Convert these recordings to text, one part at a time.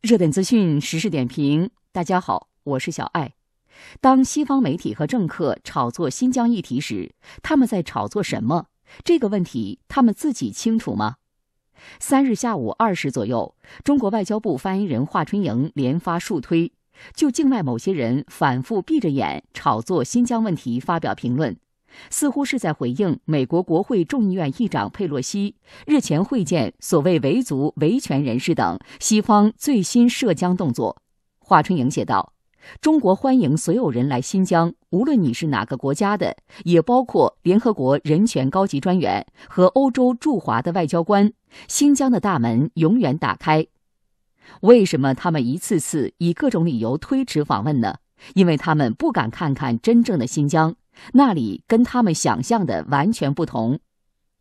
热点资讯，时事点评。大家好，我是小艾。当西方媒体和政客炒作新疆议题时，他们在炒作什么？这个问题，他们自己清楚吗？三日下午二时左右，中国外交部发言人华春莹连发数推，就境外某些人反复闭着眼炒作新疆问题发表评论。似乎是在回应美国国会众议院议长佩洛西日前会见所谓维族维权人士等西方最新涉疆动作。华春莹写道：“中国欢迎所有人来新疆，无论你是哪个国家的，也包括联合国人权高级专员和欧洲驻华的外交官。新疆的大门永远打开。为什么他们一次次以各种理由推迟访问呢？因为他们不敢看看真正的新疆。”那里跟他们想象的完全不同。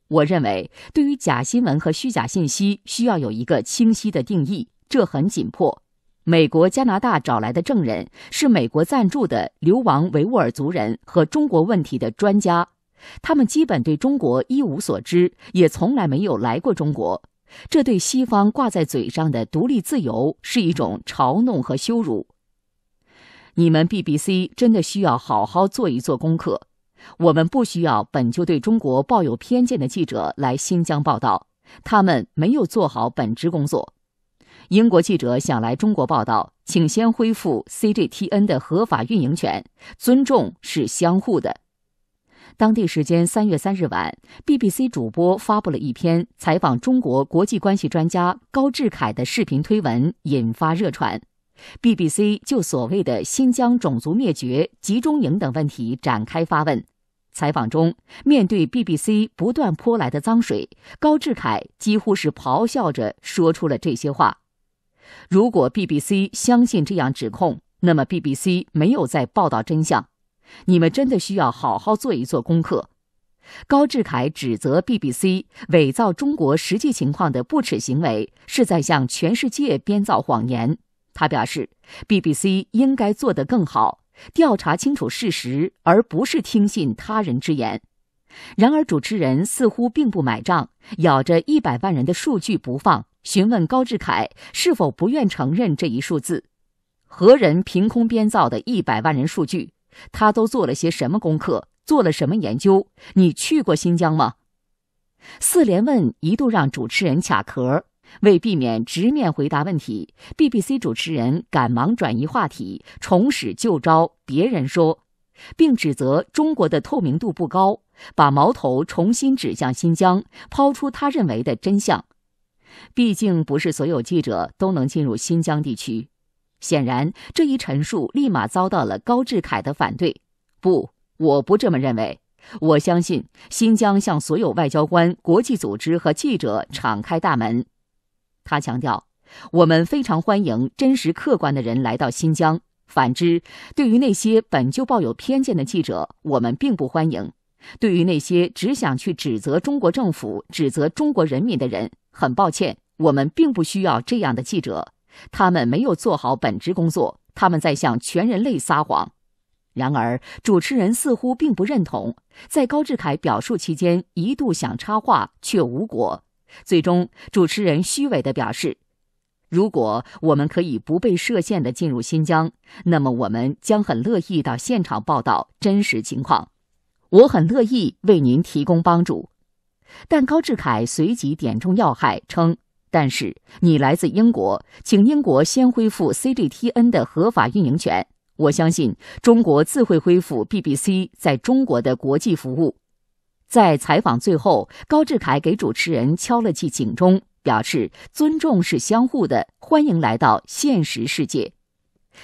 我认为，对于假新闻和虚假信息，需要有一个清晰的定义，这很紧迫。美国、加拿大找来的证人是美国赞助的流亡维吾尔族人和中国问题的专家，他们基本对中国一无所知，也从来没有来过中国。这对西方挂在嘴上的独立自由是一种嘲弄和羞辱。你们 BBC 真的需要好好做一做功课。我们不需要本就对中国抱有偏见的记者来新疆报道，他们没有做好本职工作。英国记者想来中国报道，请先恢复 CGTN 的合法运营权。尊重是相互的。当地时间三月三日晚，BBC 主播发布了一篇采访中国国际关系专家高志凯的视频推文，引发热传。BBC 就所谓的新疆种族灭绝集中营等问题展开发问。采访中，面对 BBC 不断泼来的脏水，高志凯几乎是咆哮着说出了这些话：“如果 BBC 相信这样指控，那么 BBC 没有在报道真相。你们真的需要好好做一做功课。”高志凯指责 BBC 伪造中国实际情况的不耻行为，是在向全世界编造谎言。他表示，BBC 应该做得更好，调查清楚事实，而不是听信他人之言。然而，主持人似乎并不买账，咬着一百万人的数据不放，询问高志凯是否不愿承认这一数字，何人凭空编造的一百万人数据？他都做了些什么功课？做了什么研究？你去过新疆吗？四连问一度让主持人卡壳。为避免直面回答问题，BBC 主持人赶忙转移话题，重使旧招。别人说，并指责中国的透明度不高，把矛头重新指向新疆，抛出他认为的真相。毕竟不是所有记者都能进入新疆地区。显然，这一陈述立马遭到了高志凯的反对。不，我不这么认为。我相信新疆向所有外交官、国际组织和记者敞开大门。他强调，我们非常欢迎真实客观的人来到新疆。反之，对于那些本就抱有偏见的记者，我们并不欢迎。对于那些只想去指责中国政府、指责中国人民的人，很抱歉，我们并不需要这样的记者。他们没有做好本职工作，他们在向全人类撒谎。然而，主持人似乎并不认同，在高志凯表述期间，一度想插话，却无果。最终，主持人虚伪的表示：“如果我们可以不被设限的进入新疆，那么我们将很乐意到现场报道真实情况。我很乐意为您提供帮助。”但高志凯随即点中要害，称：“但是你来自英国，请英国先恢复 CGTN 的合法运营权。我相信中国自会恢复 BBC 在中国的国际服务。”在采访最后，高志凯给主持人敲了记警钟，表示尊重是相互的。欢迎来到现实世界。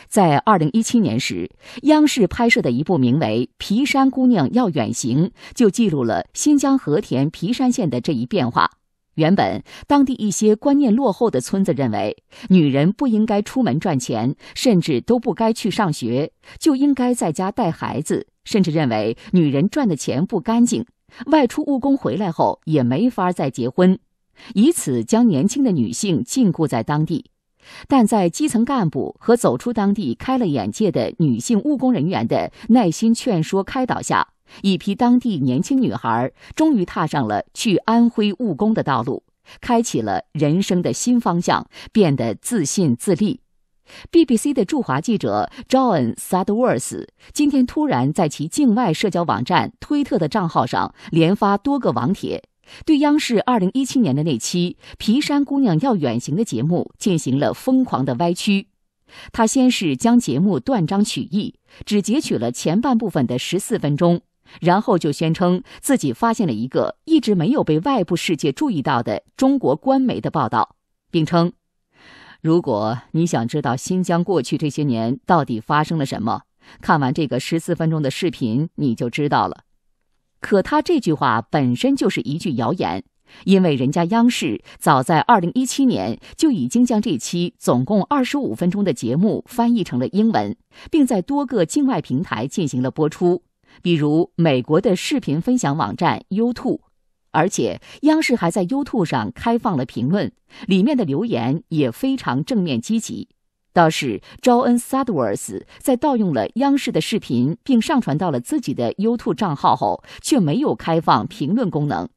在二零一七年时，央视拍摄的一部名为《皮山姑娘要远行》，就记录了新疆和田皮山县的这一变化。原本当地一些观念落后的村子认为，女人不应该出门赚钱，甚至都不该去上学，就应该在家带孩子，甚至认为女人赚的钱不干净。外出务工回来后也没法再结婚，以此将年轻的女性禁锢在当地。但在基层干部和走出当地开了眼界的女性务工人员的耐心劝说开导下，一批当地年轻女孩终于踏上了去安徽务工的道路，开启了人生的新方向，变得自信自立。BBC 的驻华记者 John Sadworth 今天突然在其境外社交网站推特的账号上连发多个网帖，对央视二零一七年的那期《皮山姑娘要远行》的节目进行了疯狂的歪曲。他先是将节目断章取义，只截取了前半部分的十四分钟，然后就宣称自己发现了一个一直没有被外部世界注意到的中国官媒的报道，并称。如果你想知道新疆过去这些年到底发生了什么，看完这个十四分钟的视频你就知道了。可他这句话本身就是一句谣言，因为人家央视早在二零一七年就已经将这期总共二十五分钟的节目翻译成了英文，并在多个境外平台进行了播出，比如美国的视频分享网站 YouTube。而且，央视还在 YouTube 上开放了评论，里面的留言也非常正面积极。倒是 John Sadworth 在盗用了央视的视频并上传到了自己的 YouTube 账号后，却没有开放评论功能。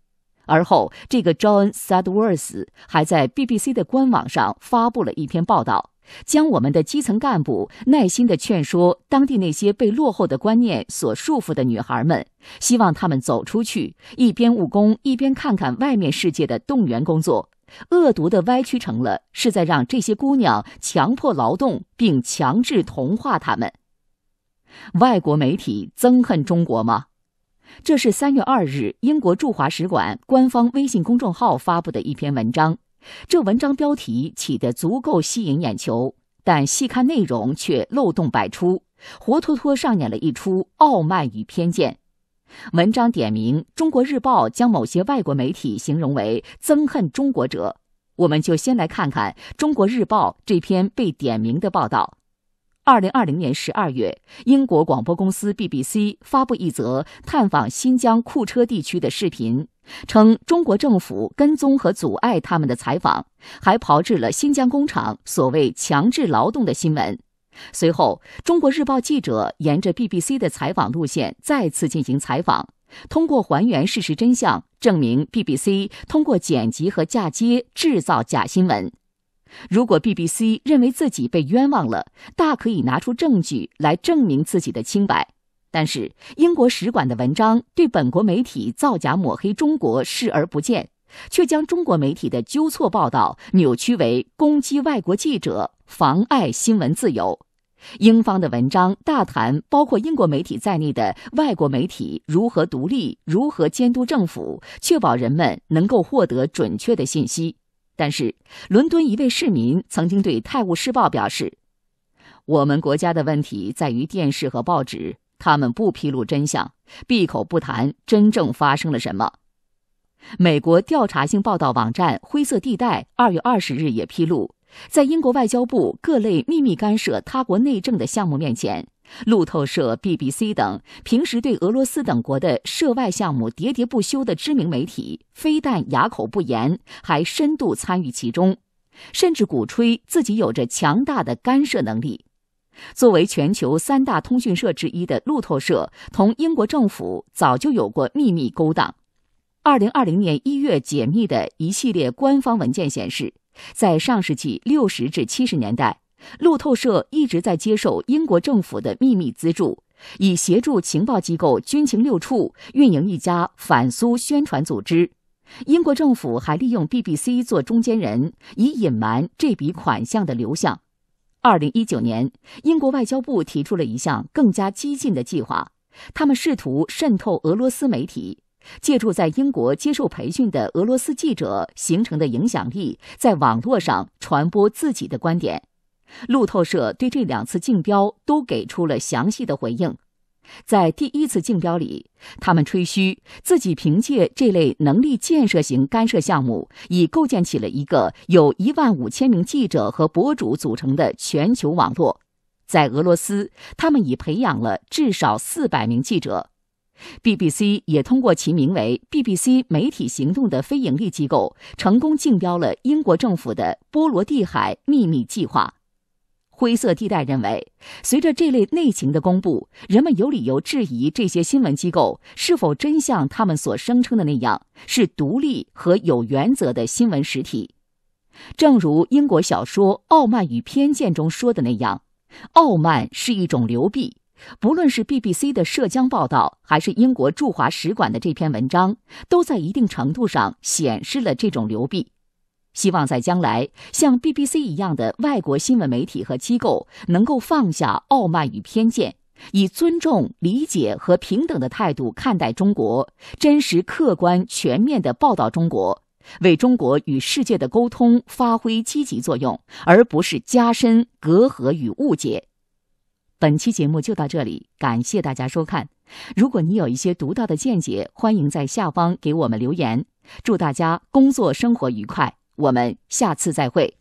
而后，这个 John Sadworth 还在 BBC 的官网上发布了一篇报道。将我们的基层干部耐心地劝说当地那些被落后的观念所束缚的女孩们，希望她们走出去，一边务工一边看看外面世界的动员工作，恶毒地歪曲成了是在让这些姑娘强迫劳动并强制同化她们。外国媒体憎恨中国吗？这是三月二日英国驻华使馆官方微信公众号发布的一篇文章。这文章标题起得足够吸引眼球，但细看内容却漏洞百出，活脱脱上演了一出傲慢与偏见。文章点名《中国日报》将某些外国媒体形容为“憎恨中国者”，我们就先来看看《中国日报》这篇被点名的报道。二零二零年十二月，英国广播公司 BBC 发布一则探访新疆库车地区的视频。称中国政府跟踪和阻碍他们的采访，还炮制了新疆工厂所谓强制劳动的新闻。随后，中国日报记者沿着 BBC 的采访路线再次进行采访，通过还原事实真相，证明 BBC 通过剪辑和嫁接制造假新闻。如果 BBC 认为自己被冤枉了，大可以拿出证据来证明自己的清白。但是英国使馆的文章对本国媒体造假抹黑中国视而不见，却将中国媒体的纠错报道扭曲为攻击外国记者、妨碍新闻自由。英方的文章大谈包括英国媒体在内的外国媒体如何独立、如何监督政府，确保人们能够获得准确的信息。但是，伦敦一位市民曾经对《泰晤士报》表示：“我们国家的问题在于电视和报纸。”他们不披露真相，闭口不谈真正发生了什么。美国调查性报道网站“灰色地带”二月二十日也披露，在英国外交部各类秘密干涉他国内政的项目面前，路透社、BBC 等平时对俄罗斯等国的涉外项目喋喋不休的知名媒体，非但哑口不言，还深度参与其中，甚至鼓吹自己有着强大的干涉能力。作为全球三大通讯社之一的路透社，同英国政府早就有过秘密勾当。2020年1月解密的一系列官方文件显示，在上世纪60至70年代，路透社一直在接受英国政府的秘密资助，以协助情报机构军情六处运营一家反苏宣传组织。英国政府还利用 BBC 做中间人，以隐瞒这笔款项的流向。二零一九年，英国外交部提出了一项更加激进的计划，他们试图渗透俄罗斯媒体，借助在英国接受培训的俄罗斯记者形成的影响力，在网络上传播自己的观点。路透社对这两次竞标都给出了详细的回应。在第一次竞标里，他们吹嘘自己凭借这类能力建设型干涉项目，已构建起了一个由一万五千名记者和博主组成的全球网络。在俄罗斯，他们已培养了至少四百名记者。BBC 也通过其名为 BBC 媒体行动的非营利机构，成功竞标了英国政府的波罗的海秘密计划。灰色地带认为，随着这类内情的公布，人们有理由质疑这些新闻机构是否真像他们所声称的那样是独立和有原则的新闻实体。正如英国小说《傲慢与偏见》中说的那样，傲慢是一种流弊。不论是 BBC 的涉疆报道，还是英国驻华使馆的这篇文章，都在一定程度上显示了这种流弊。希望在将来，像 BBC 一样的外国新闻媒体和机构能够放下傲慢与偏见，以尊重、理解和平等的态度看待中国，真实、客观、全面地报道中国，为中国与世界的沟通发挥积极作用，而不是加深隔阂与误解。本期节目就到这里，感谢大家收看。如果你有一些独到的见解，欢迎在下方给我们留言。祝大家工作生活愉快！我们下次再会。